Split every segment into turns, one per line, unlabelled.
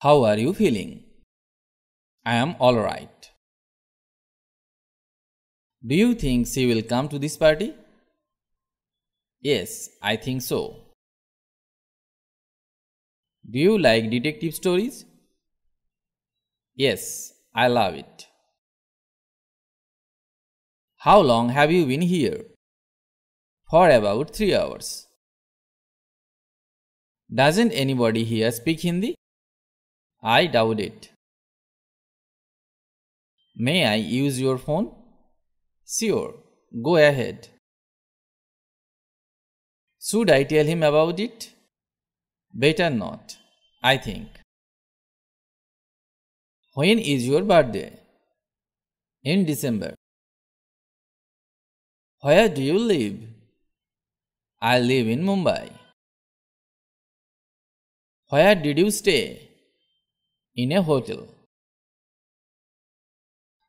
How are you feeling? I am alright. Do you think she will come to this party? Yes, I think so. Do you like detective stories? Yes, I love it. How long have you been here? For about 3 hours. Doesn't anybody here speak Hindi? I doubt it. May I use your phone? Sure, go ahead. Should I tell him about it? Better not, I think. When is your birthday? In December. Where do you live? I live in Mumbai. Where did you stay? in a hotel.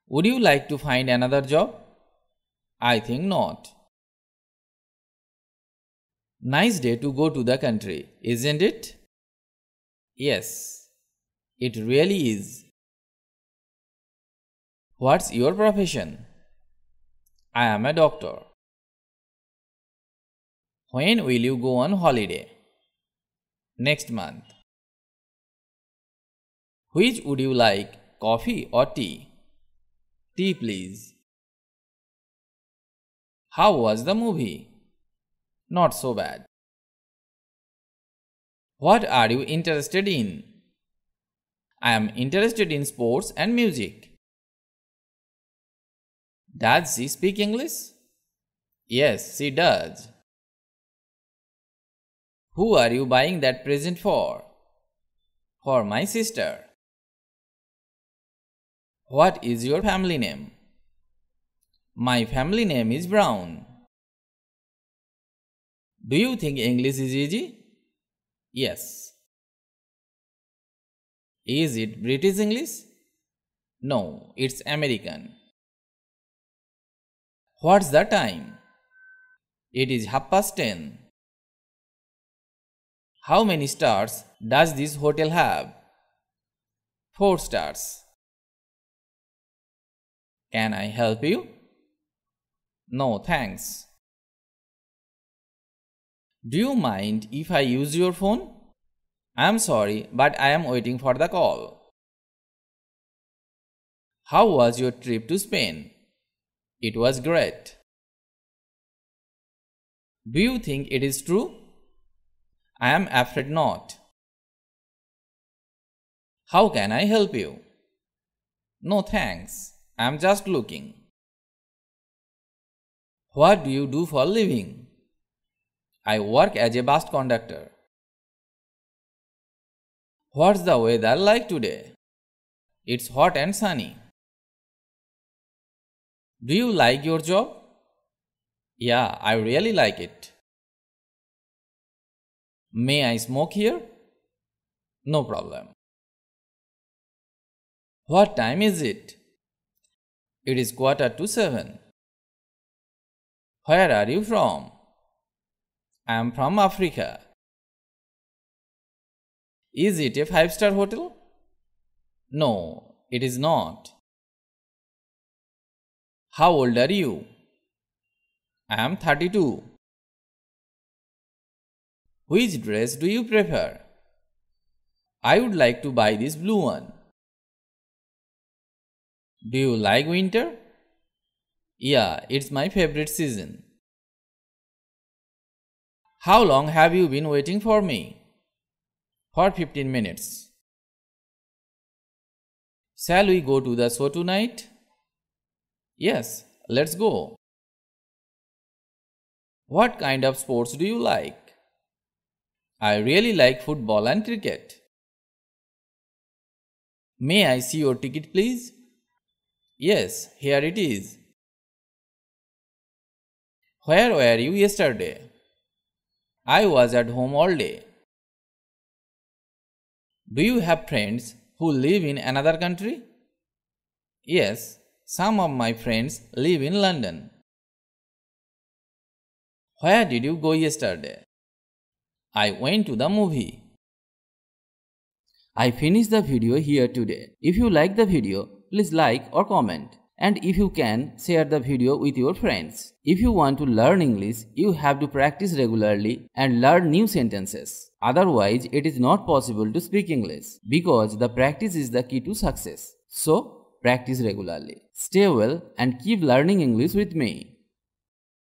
Would you like to find another job? I think not. Nice day to go to the country, isn't it? Yes, it really is. What's your profession? I am a doctor. When will you go on holiday? Next month. Which would you like, coffee or tea? Tea, please. How was the movie? Not so bad. What are you interested in? I am interested in sports and music. Does she speak English? Yes, she does. Who are you buying that present for? For my sister. What is your family name? My family name is Brown. Do you think English is easy? Yes. Is it British English? No, it's American. What's the time? It is half past ten. How many stars does this hotel have? Four stars. Can I help you? No, thanks. Do you mind if I use your phone? I am sorry, but I am waiting for the call. How was your trip to Spain? It was great. Do you think it is true? I am afraid not. How can I help you? No thanks. I'm just looking. What do you do for living? I work as a bus conductor. What's the weather like today? It's hot and sunny. Do you like your job? Yeah, I really like it. May I smoke here? No problem. What time is it? It is quarter to seven. Where are you from? I am from Africa. Is it a five star hotel? No, it is not. How old are you? I am 32. Which dress do you prefer? I would like to buy this blue one. Do you like winter? Yeah, it's my favorite season. How long have you been waiting for me? For 15 minutes. Shall we go to the show tonight? Yes, let's go. What kind of sports do you like? I really like football and cricket. May I see your ticket, please? Yes, here it is. Where were you yesterday? I was at home all day. Do you have friends who live in another country? Yes, some of my friends live in London. Where did you go yesterday? I went to the movie. I finished the video here today. If you like the video, please like or comment. And if you can, share the video with your friends. If you want to learn English, you have to practice regularly and learn new sentences. Otherwise, it is not possible to speak English because the practice is the key to success. So, practice regularly. Stay well and keep learning English with me.